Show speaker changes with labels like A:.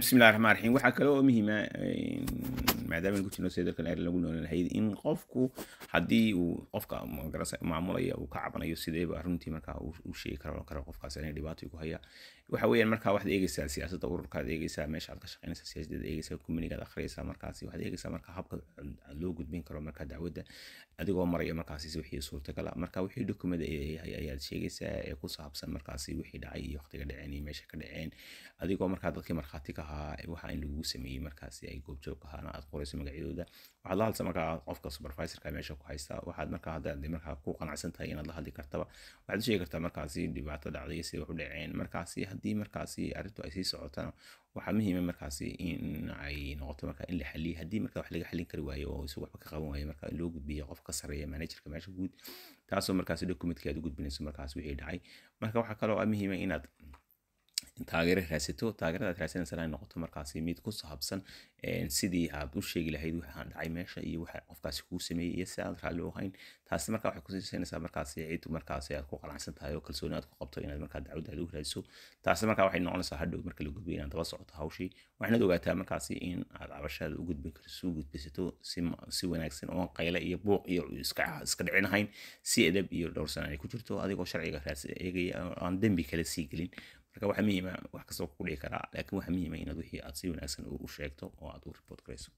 A: bismi llahi raxmaan raxiim waxaa kale oo muhiima ah, maadaama guji noo sidoo kale lagu noolanahay in qofku haddii uu qofka maamulaya uu ka cabanayo sideeba runtii markaa uu sheegi karo karo qofkaas inay dhibaato ku haya waxa weeyaan markaa waxaad eegeysaa siyaasadda ururkaad eegeysaa meesha aad ka shaqeynaysa siyaasadda eegeysaa kumanigaad akhriyeysaa markaasi waxaad eegeysaa markaa habka loo gudbin karo markaa dacwadda adigoo maraya markaasi wixii suurtagala marka wixii dokumada ayaad sheegaysaa ee ku saabsan markaasi wixii dhacay iyo waqtiga dhaceen iyo meesha ka dhaceen adigoo markaa dadkii markhaati ka ahaa waxa in lagugu sameeyey markaasi ay goobjoog ahaana aad qoraysa magacyadooda waxaad la hadlsa markaa qofka supervisorka meesha ku haysta waxaad markaa haddaad markaa ku qanacsan tahay inaad la hadli kartaba waxaad u kartaa markaasi dhibaato dhacday si wax u dhaceen markaasi haddii markaasi arrintu ay sii socotana waxaa muhiima ah markaasi in ay noqoto marka in la xaliye haddii marka wax laga xalin kari waayo oo isagu waxba ka qaban waayo marka loo gudbiya qof ka sareeya managerka meesha guud taasoo markaasi dokumentki u gudbinayso markaas wixii dhacay marka waxaa kaloo muhiima ah inaad taageere raadsato taageeradaad raadsanaysan ay noqoto markaasi mid ku saabsan sidii aad u sheegi lahayd wixii dhacay meesha iyo waxa qofkaasi kuu sameeyey iyo si aad raalli u ahayn taasi marka waxay kusiisanaysaa markaasi cid markaasi aad ku qanacsan tahay oo kalsooni aad ku qabto inaad markaa dacwadaada u raadiso taasi marka waxay noqonaysaa hadhow marka la gudbiyo inaad daba socoto hawshii waxaanaad ogaataa markaasi in aad cabashaada u gudbin karso gudbisato si wanaagsan oo qayle iyo buuq iyo iska dhicin ahayn si edab iyo dhowrsan ay ku jirto adigoo sharciga raadsa eegaya aan dembi kale sii gelin marka waxa muhiima wax kastoo kuku dhici karaa laakiin waxa muhiima inaad wixii aad si wanaagsan u sheegto oo aad u report garayso